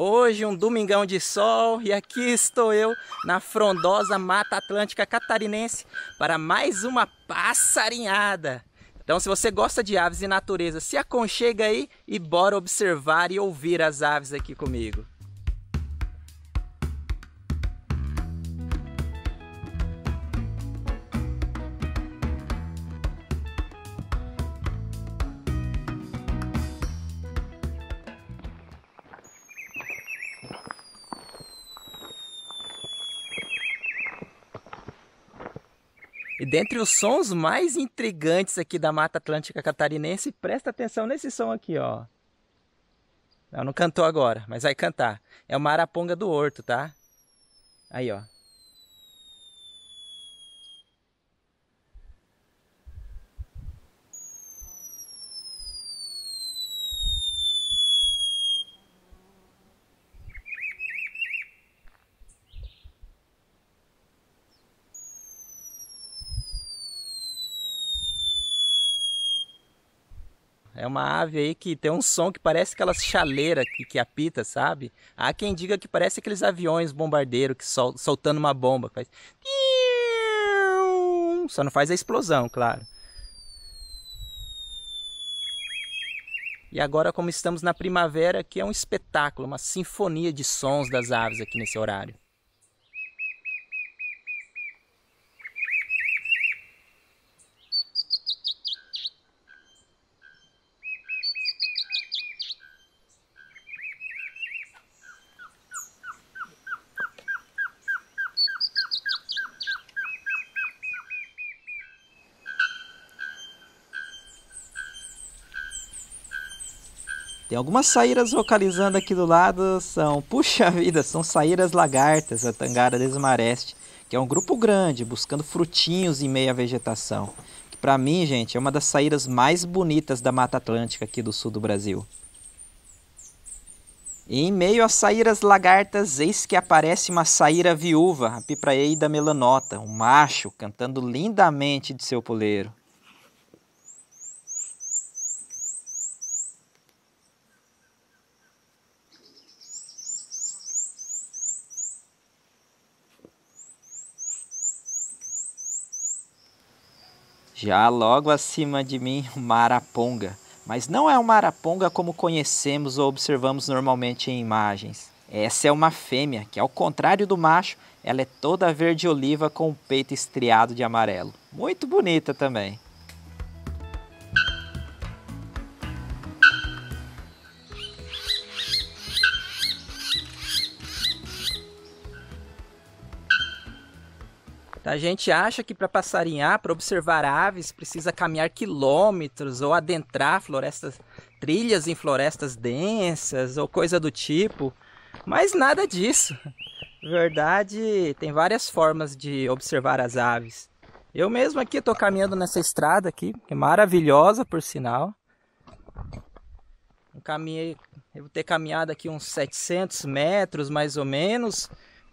Hoje um domingão de sol e aqui estou eu na frondosa Mata Atlântica Catarinense para mais uma passarinhada. Então se você gosta de aves e natureza, se aconchega aí e bora observar e ouvir as aves aqui comigo. E dentre os sons mais intrigantes aqui da Mata Atlântica Catarinense, presta atenção nesse som aqui, ó. Ela não cantou agora, mas vai cantar. É uma araponga do horto, tá? Aí, ó. É uma ave aí que tem um som que parece aquelas chaleiras que, que apita, sabe? Há quem diga que parece aqueles aviões bombardeiros que sol, soltando uma bomba. Faz... Só não faz a explosão, claro. E agora, como estamos na primavera, que é um espetáculo, uma sinfonia de sons das aves aqui nesse horário. Tem algumas saíras vocalizando aqui do lado, são, puxa vida, são saíras lagartas, a Tangara desmareste, que é um grupo grande, buscando frutinhos em meia vegetação. Que para mim, gente, é uma das saíras mais bonitas da Mata Atlântica aqui do sul do Brasil. E em meio às saíras lagartas, eis que aparece uma saíra viúva, a pipraeida melanota, um macho, cantando lindamente de seu poleiro. Já logo acima de mim, uma araponga. Mas não é uma araponga como conhecemos ou observamos normalmente em imagens. Essa é uma fêmea, que ao contrário do macho, ela é toda verde oliva com o peito estriado de amarelo. Muito bonita também. A gente acha que para passarinhar, para observar aves, precisa caminhar quilômetros ou adentrar florestas, trilhas em florestas densas ou coisa do tipo, mas nada disso. Verdade, tem várias formas de observar as aves. Eu mesmo aqui estou caminhando nessa estrada aqui, que é maravilhosa por sinal. Eu caminhei, eu vou ter caminhado aqui uns 700 metros mais ou menos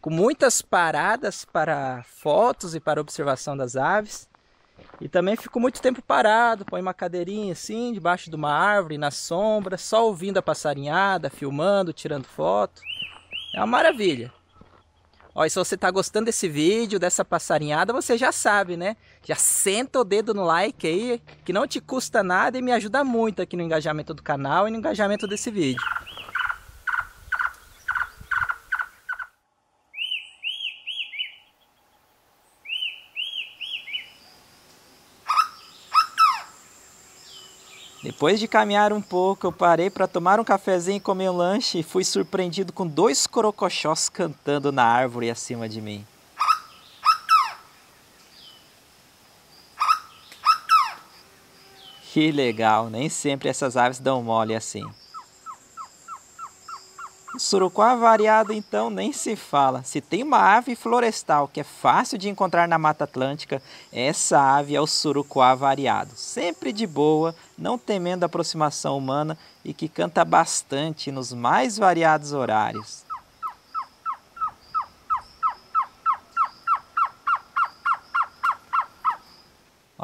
com muitas paradas para fotos e para observação das aves. E também fico muito tempo parado, põe uma cadeirinha assim, debaixo de uma árvore, na sombra, só ouvindo a passarinhada, filmando, tirando foto. É uma maravilha. olha se você está gostando desse vídeo, dessa passarinhada, você já sabe, né? Já senta o dedo no like aí, que não te custa nada e me ajuda muito aqui no engajamento do canal e no engajamento desse vídeo. Depois de caminhar um pouco, eu parei para tomar um cafezinho e comer um lanche e fui surpreendido com dois corocochós cantando na árvore acima de mim. Que legal, nem sempre essas aves dão mole assim. Surucuá variado, então, nem se fala. Se tem uma ave florestal que é fácil de encontrar na Mata Atlântica, essa ave é o surucuá variado. Sempre de boa, não temendo aproximação humana e que canta bastante nos mais variados horários.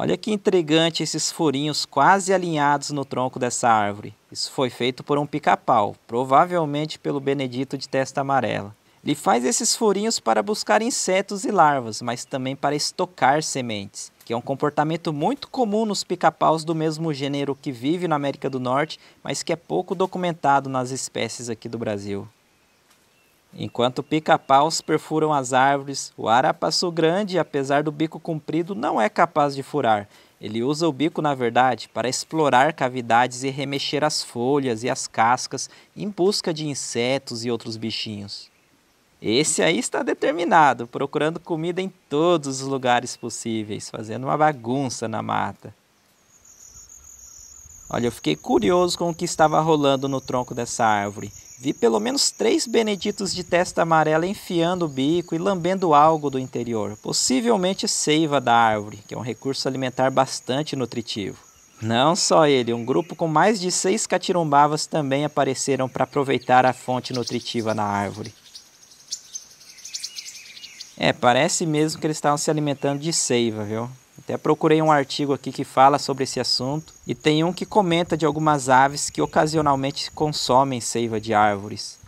Olha que intrigante esses furinhos quase alinhados no tronco dessa árvore. Isso foi feito por um pica-pau, provavelmente pelo Benedito de testa amarela. Ele faz esses furinhos para buscar insetos e larvas, mas também para estocar sementes, que é um comportamento muito comum nos pica-paus do mesmo gênero que vive na América do Norte, mas que é pouco documentado nas espécies aqui do Brasil. Enquanto pica-paus perfuram as árvores, o arapaçu grande, apesar do bico comprido, não é capaz de furar. Ele usa o bico, na verdade, para explorar cavidades e remexer as folhas e as cascas em busca de insetos e outros bichinhos. Esse aí está determinado, procurando comida em todos os lugares possíveis, fazendo uma bagunça na mata. Olha, eu fiquei curioso com o que estava rolando no tronco dessa árvore. Vi pelo menos três beneditos de testa amarela enfiando o bico e lambendo algo do interior, possivelmente seiva da árvore, que é um recurso alimentar bastante nutritivo. Não só ele, um grupo com mais de seis catirumbavas também apareceram para aproveitar a fonte nutritiva na árvore. É, parece mesmo que eles estavam se alimentando de seiva, viu? Até procurei um artigo aqui que fala sobre esse assunto e tem um que comenta de algumas aves que ocasionalmente consomem seiva de árvores.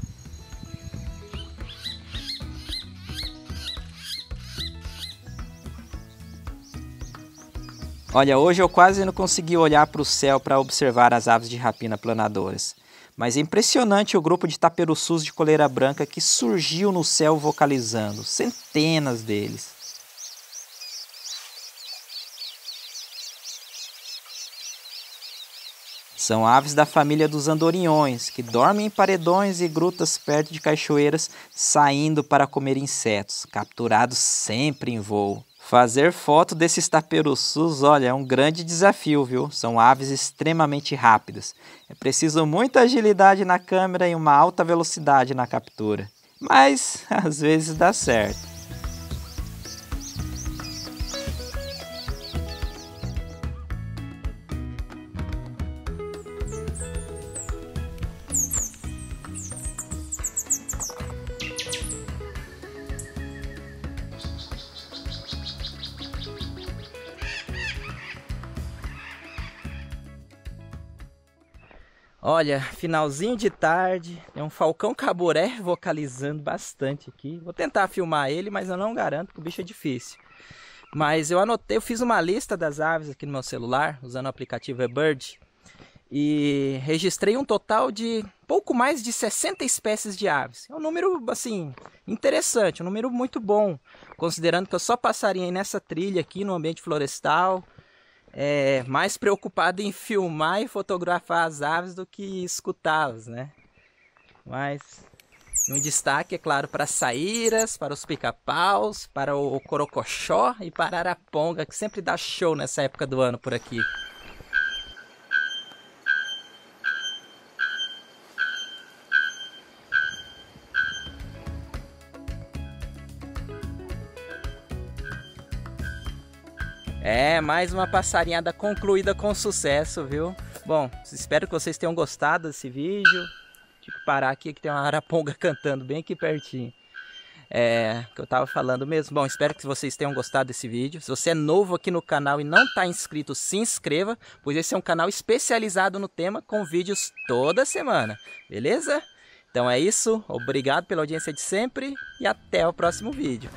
Olha, hoje eu quase não consegui olhar para o céu para observar as aves de rapina planadoras. Mas é impressionante o grupo de taperuçus de coleira branca que surgiu no céu vocalizando, centenas deles. São aves da família dos andorinhões, que dormem em paredões e grutas perto de cachoeiras, saindo para comer insetos, capturados sempre em voo. Fazer foto desses taperuçus, olha, é um grande desafio, viu? São aves extremamente rápidas. É preciso muita agilidade na câmera e uma alta velocidade na captura. Mas às vezes dá certo. Olha, finalzinho de tarde, é um falcão caboré vocalizando bastante aqui. Vou tentar filmar ele, mas eu não garanto que o bicho é difícil. Mas eu anotei, eu fiz uma lista das aves aqui no meu celular, usando o aplicativo eBird, e registrei um total de pouco mais de 60 espécies de aves. É um número assim interessante, um número muito bom, considerando que eu só passaria nessa trilha aqui no ambiente florestal é, mais preocupado em filmar e fotografar as aves do que escutá-las, né? Mas um destaque, é claro, para saíras, para os pica-paus, para o corocochó e para a araponga, que sempre dá show nessa época do ano por aqui. É, mais uma passarinhada concluída com sucesso, viu? Bom, espero que vocês tenham gostado desse vídeo. Tive que parar aqui que tem uma araponga cantando bem aqui pertinho. É, que eu tava falando mesmo. Bom, espero que vocês tenham gostado desse vídeo. Se você é novo aqui no canal e não tá inscrito, se inscreva, pois esse é um canal especializado no tema com vídeos toda semana, beleza? Então é isso, obrigado pela audiência de sempre e até o próximo vídeo.